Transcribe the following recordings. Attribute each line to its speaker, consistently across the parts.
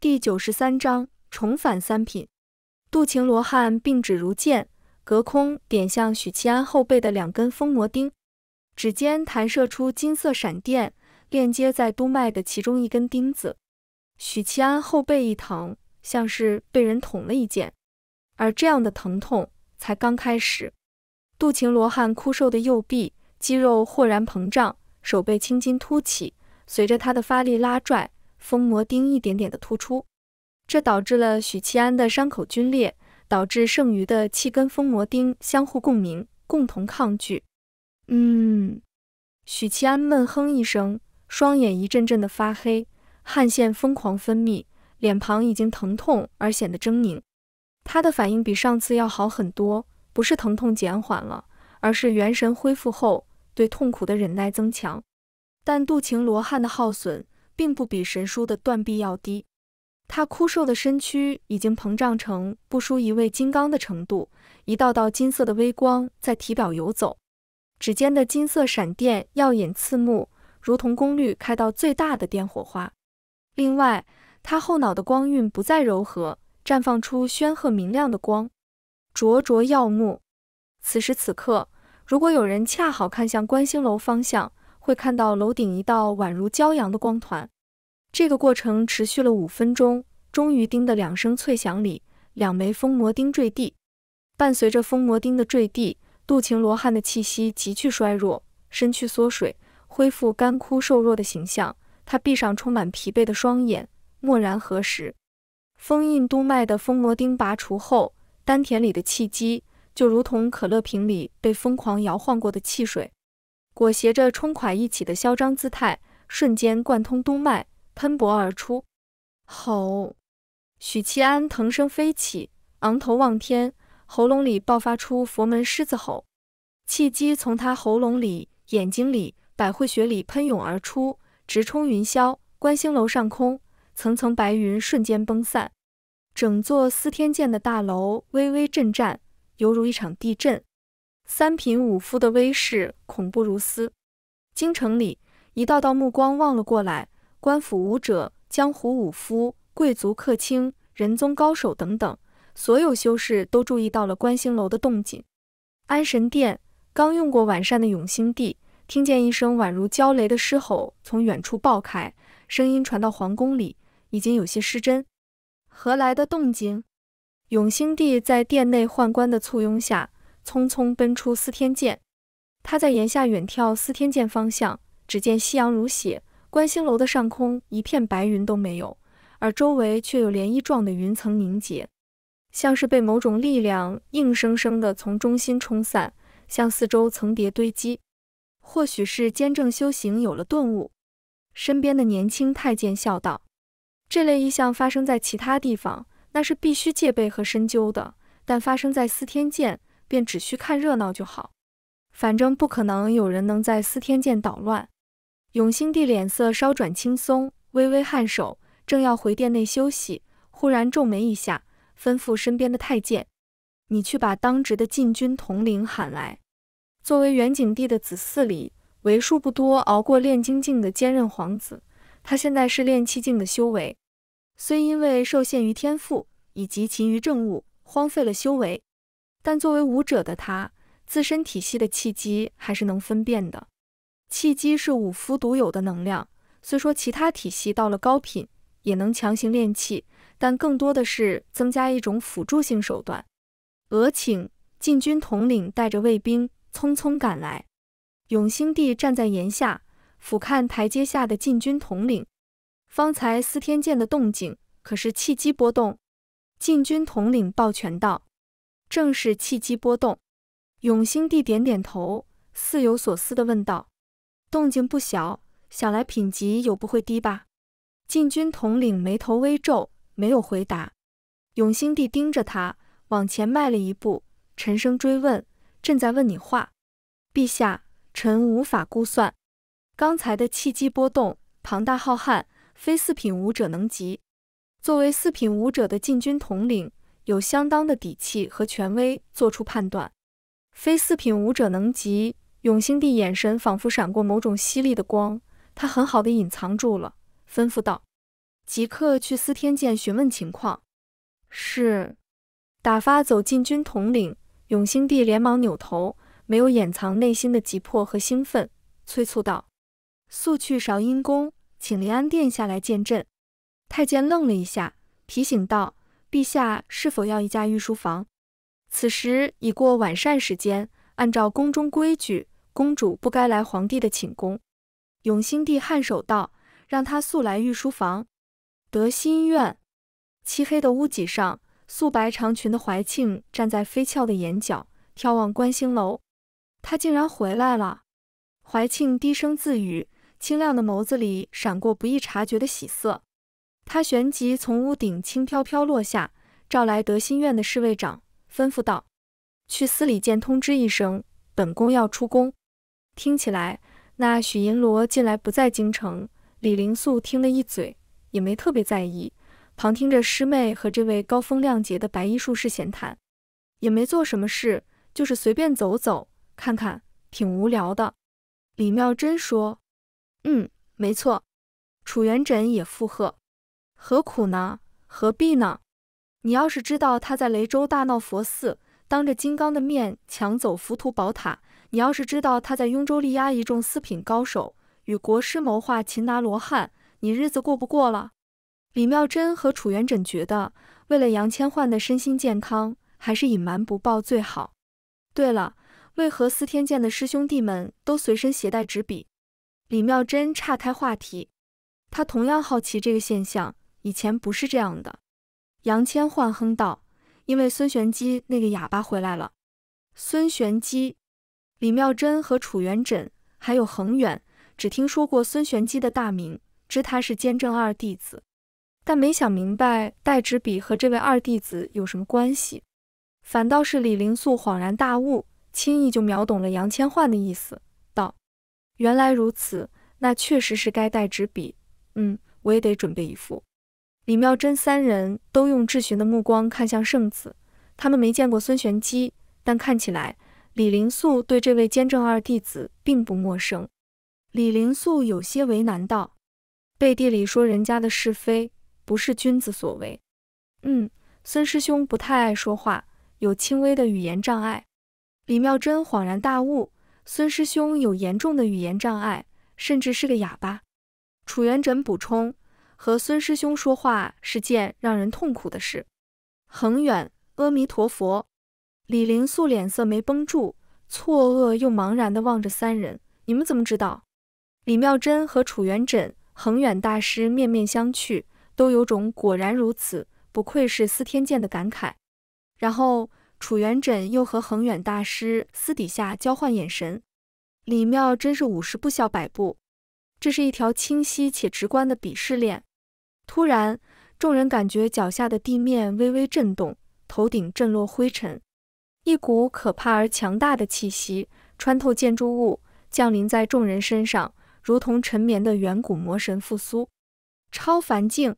Speaker 1: 第九十三章重返三品。杜晴罗汉并指如剑，隔空点向许七安后背的两根封魔钉，指尖弹射出金色闪电，链接在督脉的其中一根钉子。许七安后背一疼，像是被人捅了一剑，而这样的疼痛才刚开始。杜晴罗汉枯瘦的右臂肌肉豁然膨胀，手背青筋凸起，随着他的发力拉拽。封魔钉一点点的突出，这导致了许七安的伤口皲裂，导致剩余的七根封魔钉相互共鸣，共同抗拒。嗯，许七安闷哼一声，双眼一阵阵的发黑，汗腺疯狂分泌，脸庞已经疼痛而显得狰狞。他的反应比上次要好很多，不是疼痛减缓了，而是元神恢复后对痛苦的忍耐增强。但渡情罗汉的耗损。并不比神书的断臂要低，他枯瘦的身躯已经膨胀成不输一位金刚的程度，一道道金色的微光在体表游走，指尖的金色闪电耀眼刺目，如同功率开到最大的电火花。另外，他后脑的光晕不再柔和，绽放出煊赫明亮的光，灼灼耀目。此时此刻，如果有人恰好看向观星楼方向，会看到楼顶一道宛如骄阳的光团，这个过程持续了五分钟，终于叮”的两声脆响里，两枚封魔钉坠地。伴随着封魔钉的坠地，杜晴罗汉的气息急剧衰弱，身躯缩水，恢复干枯瘦弱的形象。他闭上充满疲惫的双眼，默然合十。封印督脉的封魔钉拔除后，丹田里的气机就如同可乐瓶里被疯狂摇晃过的汽水。裹挟着冲垮一起的嚣张姿态，瞬间贯通督脉，喷薄而出。吼！许七安腾身飞起，昂头望天，喉咙里爆发出佛门狮子吼，气机从他喉咙里、眼睛里、百会穴里喷涌而出，直冲云霄。观星楼上空，层层白云瞬间崩散，整座司天监的大楼微微震颤，犹如一场地震。三品武夫的威势恐怖如斯，京城里一道道目光望了过来。官府武者、江湖武夫、贵族客卿、人宗高手等等，所有修士都注意到了观星楼的动静。安神殿刚用过晚膳的永兴帝，听见一声宛如焦雷的狮吼从远处爆开，声音传到皇宫里，已经有些失真。何来的动静？永兴帝在殿内宦官的簇拥下。匆匆奔出司天监，他在檐下远眺司天监方向，只见夕阳如血，观星楼的上空一片白云都没有，而周围却有涟漪状的云层凝结，像是被某种力量硬生生地从中心冲散，向四周层叠堆积。或许是监正修行有了顿悟，身边的年轻太监笑道：“这类异象发生在其他地方，那是必须戒备和深究的，但发生在司天监。”便只需看热闹就好，反正不可能有人能在四天监捣乱。永兴帝脸色稍转轻松，微微颔首，正要回殿内休息，忽然皱眉一下，吩咐身边的太监：“你去把当值的禁军统领喊来。”作为元景帝的子嗣里为数不多熬过炼精境的坚韧皇子，他现在是炼气境的修为，虽因为受限于天赋以及勤于政务，荒废了修为。但作为武者的他，自身体系的契机还是能分辨的。契机是武夫独有的能量，虽说其他体系到了高品也能强行练气，但更多的是增加一种辅助性手段。俄请禁军统领带着卫兵匆匆赶来。永兴帝站在檐下俯瞰台阶下的禁军统领，方才司天剑的动静可是契机波动。禁军统领抱拳道。正是气机波动，永兴帝点点头，似有所思的问道：“动静不小，想来品级有不会低吧？”禁军统领眉头微皱，没有回答。永兴帝盯着他，往前迈了一步，沉声追问：“朕在问你话，陛下，臣无法估算刚才的气机波动，庞大浩瀚，非四品武者能及。作为四品武者的禁军统领。”有相当的底气和权威做出判断，非四品武者能及。永兴帝眼神仿佛闪过某种犀利的光，他很好的隐藏住了，吩咐道：“即刻去司天监询问情况。”是。打发走禁军统领，永兴帝连忙扭头，没有掩藏内心的急迫和兴奋，催促道：“速去韶音宫，请临安殿下来见朕。”太监愣了一下，提醒道。陛下是否要一架御书房？此时已过晚膳时间，按照宫中规矩，公主不该来皇帝的寝宫。永兴帝颔首道：“让她速来御书房。”得心愿。漆黑的屋脊上，素白长裙的怀庆站在飞翘的檐角，眺望观星楼。他竟然回来了！怀庆低声自语，清亮的眸子里闪过不易察觉的喜色。他旋即从屋顶轻飘飘落下，召来德心院的侍卫长，吩咐道：“去司礼监通知一声，本宫要出宫。”听起来那许银罗近来不在京城。李灵素听了一嘴，也没特别在意，旁听着师妹和这位高风亮节的白衣术士闲谈，也没做什么事，就是随便走走看看，挺无聊的。李妙真说：“嗯，没错。”楚元稹也附和。何苦呢？何必呢？你要是知道他在雷州大闹佛寺，当着金刚的面抢走浮屠宝塔，你要是知道他在雍州力压一众四品高手，与国师谋划擒拿罗汉，你日子过不过了？李妙真和楚元稹觉得，为了杨千嬅的身心健康，还是隐瞒不报最好。对了，为何司天监的师兄弟们都随身携带纸笔？李妙真岔开话题，他同样好奇这个现象。以前不是这样的，杨千嬅哼道：“因为孙玄机那个哑巴回来了。”孙玄机，李妙珍和楚元稹还有恒远只听说过孙玄机的大名，知他是监正二弟子，但没想明白代纸笔和这位二弟子有什么关系。反倒是李灵素恍然大悟，轻易就秒懂了杨千嬅的意思，道：“原来如此，那确实是该带纸笔。嗯，我也得准备一副。”李妙真三人都用质询的目光看向圣子，他们没见过孙玄机，但看起来李林素对这位监正二弟子并不陌生。李林素有些为难道：“背地里说人家的是非，不是君子所为。”嗯，孙师兄不太爱说话，有轻微的语言障碍。李妙真恍然大悟：孙师兄有严重的语言障碍，甚至是个哑巴。楚元稹补充。和孙师兄说话是件让人痛苦的事。恒远，阿弥陀佛。李灵素脸色没绷住，错愕又茫然地望着三人：“你们怎么知道？”李妙真和楚元稹、恒远大师面面相觑，都有种果然如此，不愧是司天剑的感慨。然后楚元稹又和恒远大师私底下交换眼神。李妙真是五十步笑百步，这是一条清晰且直观的鄙视链。突然，众人感觉脚下的地面微微震动，头顶震落灰尘，一股可怕而强大的气息穿透建筑物，降临在众人身上，如同沉眠的远古魔神复苏。超凡境，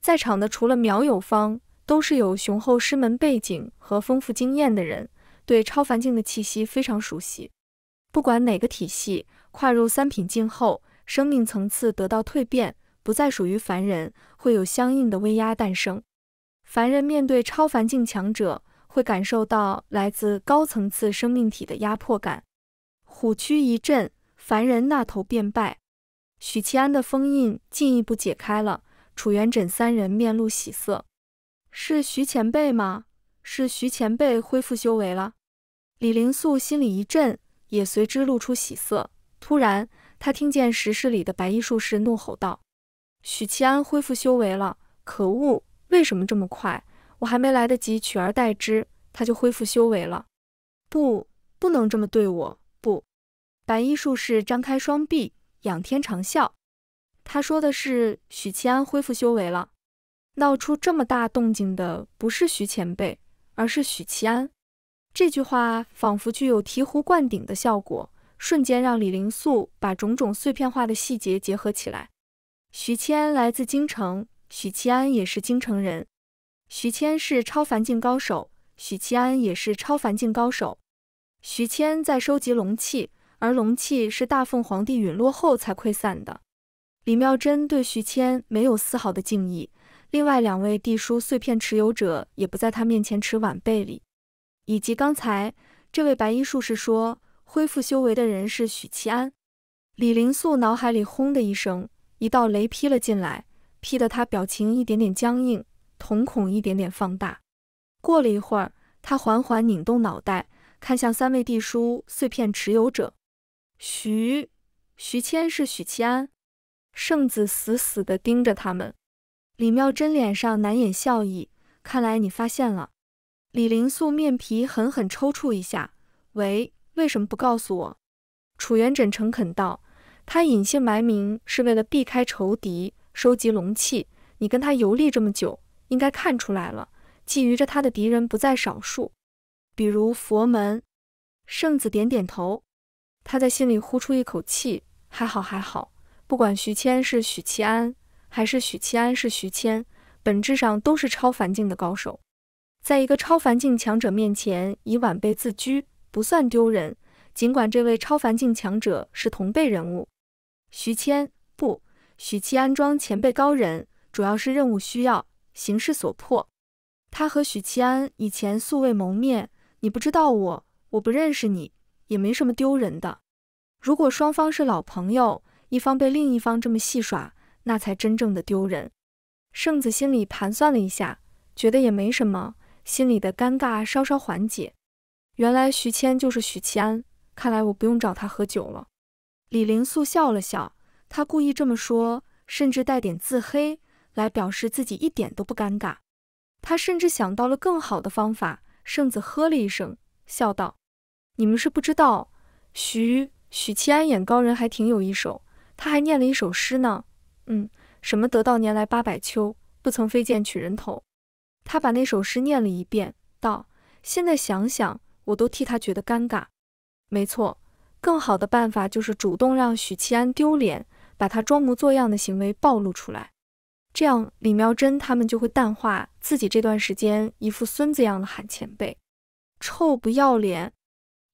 Speaker 1: 在场的除了苗友方，都是有雄厚师门背景和丰富经验的人，对超凡境的气息非常熟悉。不管哪个体系，跨入三品境后，生命层次得到蜕变。不再属于凡人，会有相应的威压诞生。凡人面对超凡境强者，会感受到来自高层次生命体的压迫感。虎躯一震，凡人那头便败。许七安的封印进一步解开了，楚元枕三人面露喜色：“是徐前辈吗？是徐前辈恢复修为了？”李灵素心里一震，也随之露出喜色。突然，他听见石室里的白衣术士怒吼道。许七安恢复修为了，可恶！为什么这么快？我还没来得及取而代之，他就恢复修为了。不，不能这么对我！不，白衣术士张开双臂，仰天长啸。他说的是许七安恢复修为了。闹出这么大动静的不是徐前辈，而是许七安。这句话仿佛具有醍醐灌顶的效果，瞬间让李灵素把种种碎片化的细节结合起来。徐谦来自京城，许七安也是京城人。徐谦是超凡境高手，许七安也是超凡境高手。许谦在收集龙器，而龙器是大凤皇帝陨落后才溃散的。李妙珍对徐谦没有丝毫的敬意，另外两位帝书碎片持有者也不在他面前持晚辈礼。以及刚才这位白衣术士说恢复修为的人是许七安，李灵素脑海里轰的一声。一道雷劈了进来，劈得他表情一点点僵硬，瞳孔一点点放大。过了一会儿，他缓缓拧动脑袋，看向三位帝叔碎片持有者。徐徐谦是许七安圣子，死死的盯着他们。李妙真脸上难掩笑意，看来你发现了。李灵素面皮狠狠抽搐一下，喂，为什么不告诉我？楚元稹诚恳道。他隐姓埋名是为了避开仇敌，收集龙气。你跟他游历这么久，应该看出来了，觊觎着他的敌人不在少数，比如佛门。圣子点点头，他在心里呼出一口气，还好还好，不管徐谦是许七安，还是许七安是徐谦，本质上都是超凡境的高手。在一个超凡境强者面前以晚辈自居不算丢人，尽管这位超凡境强者是同辈人物。徐谦不，许七安庄前辈高人，主要是任务需要，形势所迫。他和许七安以前素未谋面，你不知道我，我不认识你，也没什么丢人的。如果双方是老朋友，一方被另一方这么戏耍，那才真正的丢人。圣子心里盘算了一下，觉得也没什么，心里的尴尬稍稍缓解。原来徐谦就是许七安，看来我不用找他喝酒了。李灵素笑了笑，他故意这么说，甚至带点自黑，来表示自己一点都不尴尬。他甚至想到了更好的方法。圣子呵了一声，笑道：“你们是不知道，许许七安眼高人还挺有一手，他还念了一首诗呢。嗯，什么‘得道年来八百秋，不曾飞剑取人头’。他把那首诗念了一遍，道：‘现在想想，我都替他觉得尴尬。’没错。”更好的办法就是主动让许七安丢脸，把他装模作样的行为暴露出来，这样李妙真他们就会淡化自己这段时间一副孙子样的喊前辈，臭不要脸。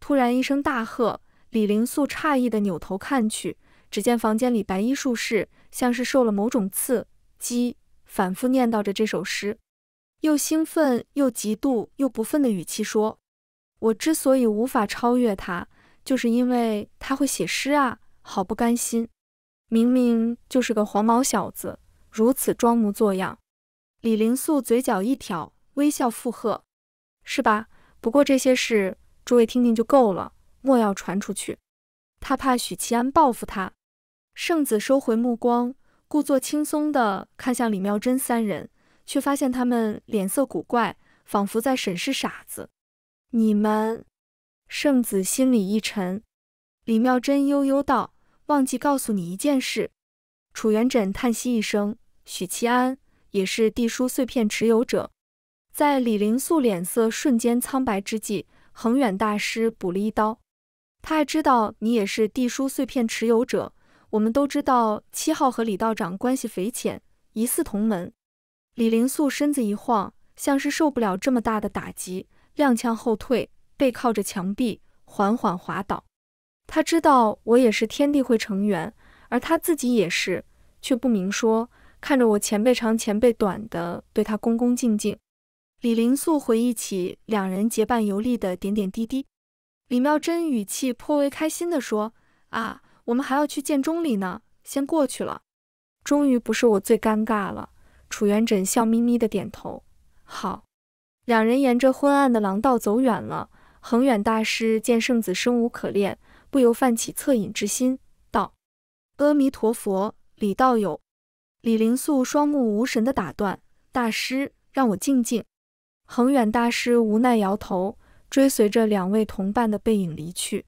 Speaker 1: 突然一声大喝，李灵素诧异的扭头看去，只见房间里白衣术士像是受了某种刺激，反复念叨着这首诗，又兴奋又嫉妒又不忿的语气说：“我之所以无法超越他。”就是因为他会写诗啊，好不甘心！明明就是个黄毛小子，如此装模作样。李林素嘴角一挑，微笑附和：“是吧？不过这些事，诸位听听就够了，莫要传出去。”他怕许其安报复他。圣子收回目光，故作轻松的看向李妙真三人，却发现他们脸色古怪，仿佛在审视傻子。你们。圣子心里一沉，李妙真悠悠道：“忘记告诉你一件事。”楚元稹叹息一声：“许七安也是地书碎片持有者。”在李林素脸色瞬间苍白之际，恒远大师补了一刀。他还知道你也是地书碎片持有者。我们都知道七号和李道长关系匪浅，疑似同门。李林素身子一晃，像是受不了这么大的打击，踉跄后退。背靠着墙壁，缓缓滑倒。他知道我也是天地会成员，而他自己也是，却不明说。看着我前辈长前辈短的，对他恭恭敬敬。李林素回忆起两人结伴游历的点点滴滴。李妙珍语气颇为开心地说：“啊，我们还要去见钟离呢，先过去了。”终于不是我最尴尬了。楚元枕笑眯眯地点头：“好。”两人沿着昏暗的廊道走远了。恒远大师见圣子生无可恋，不由泛起恻隐之心，道：“阿弥陀佛，李道友。”李灵素双目无神地打断：“大师，让我静静。”恒远大师无奈摇头，追随着两位同伴的背影离去。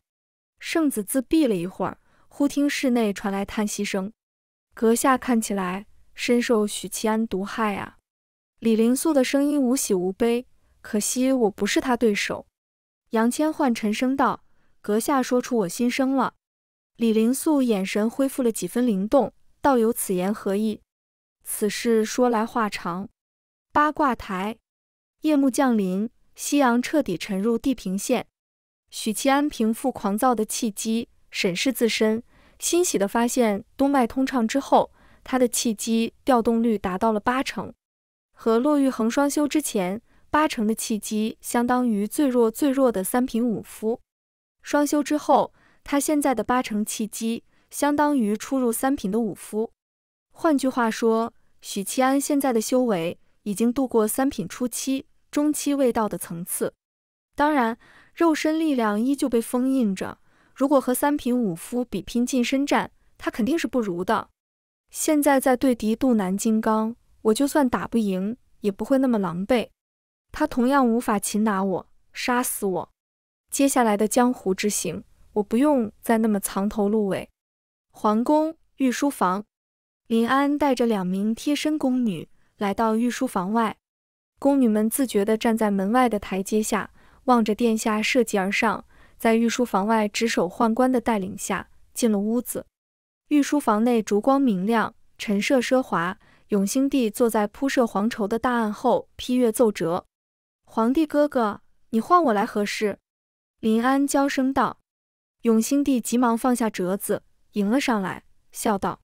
Speaker 1: 圣子自闭了一会儿，忽听室内传来叹息声：“阁下看起来深受许七安毒害啊。”李灵素的声音无喜无悲：“可惜我不是他对手。”杨千焕沉声道：“阁下说出我心声了。”李灵素眼神恢复了几分灵动，道有此言何意？此事说来话长。八卦台，夜幕降临，夕阳彻底沉入地平线。许七安平复狂躁的气机，审视自身，欣喜地发现，督脉通畅之后，他的气机调动率达到了八成，和骆玉衡双修之前。八成的契机相当于最弱最弱的三品武夫，双修之后，他现在的八成契机相当于初入三品的武夫。换句话说，许七安现在的修为已经度过三品初期、中期未到的层次。当然，肉身力量依旧被封印着。如果和三品武夫比拼近身战，他肯定是不如的。现在在对敌渡南金刚，我就算打不赢，也不会那么狼狈。他同样无法擒拿我，杀死我。接下来的江湖之行，我不用再那么藏头露尾。皇宫御书房，林安带着两名贴身宫女来到御书房外，宫女们自觉地站在门外的台阶下，望着殿下设计而上，在御书房外值守宦官的带领下进了屋子。御书房内烛光明亮，陈设奢华。永兴帝坐在铺设黄绸的大案后批阅奏折。皇帝哥哥，你唤我来何事？林安娇声道。永兴帝急忙放下折子，迎了上来，笑道：“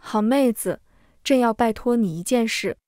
Speaker 1: 好妹子，朕要拜托你一件事。”